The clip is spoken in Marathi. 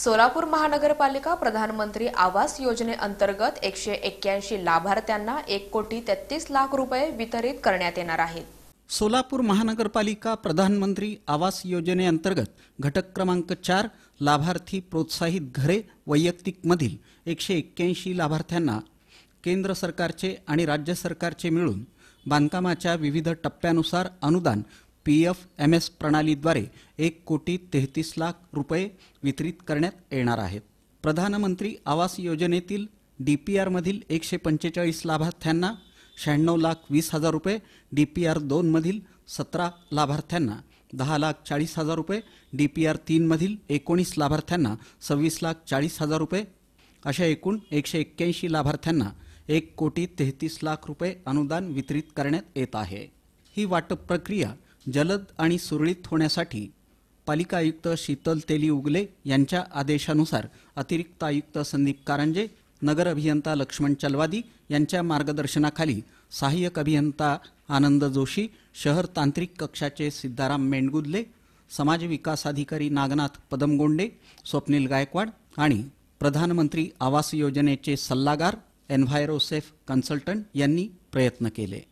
सोलापूर महानगरपालिका प्रधानमंत्री आवास योजनेअंतर्गत एकशे एक्क्याऐंशी लाभार्थ्यांना एक कोटी तेहतीस लाख रुपये वितरित करण्यात येणार आहेत सोलापूर महानगरपालिका प्रधानमंत्री आवास योजनेअंतर्गत घटक क्रमांक चार लाभार्थी प्रोत्साहित घरे वैयक्तिकमधील एकशे एक्क्याऐंशी लाभार्थ्यांना केंद्र सरकारचे आणि राज्य सरकारचे मिळून बांधकामाच्या विविध टप्प्यानुसार अनुदान पी एफ एम एस प्रणालीद्वारे एक कोटी तेहतीस लाख रुपये वितरित करण्यात येणार आहेत प्रधानमंत्री आवास योजनेतील डी पी आरमधील एकशे पंचेचाळीस लाभार्थ्यांना शहाण्णव लाख वीस हजार रुपये डी पी आर दोनमधील सतरा लाभार्थ्यांना दहा लाख चाळीस हजार रुपये डी पी आर तीनमधील एकोणीस लाभार्थ्यांना सव्वीस लाख चाळीस हजार रुपये अशा एकूण एकशे एक्क्याऐंशी लाभार्थ्यांना एक कोटी तेहतीस लाख रुपये अनुदान वितरित करण्यात येत आहे ही वाटप प्रक्रिया जलद आणि सुरळीत होण्यासाठी पालिका आयुक्त शीतल तेली उगले यांच्या आदेशानुसार अतिरिक्त आयुक्त संदीप कारंजे नगर अभियंता लक्ष्मण चलवादी यांच्या मार्गदर्शनाखाली सहाय्यक अभियंता आनंद जोशी शहर तांत्रिक कक्षाचे सिद्धाराम मेंडगुदले समाज विकास अधिकारी नागनाथ पदमगोंडे स्वप्नील गायकवाड आणि प्रधानमंत्री आवास योजनेचे सल्लागार एन्व्हायरोसेफ कन्सल्टंट यांनी प्रयत्न केले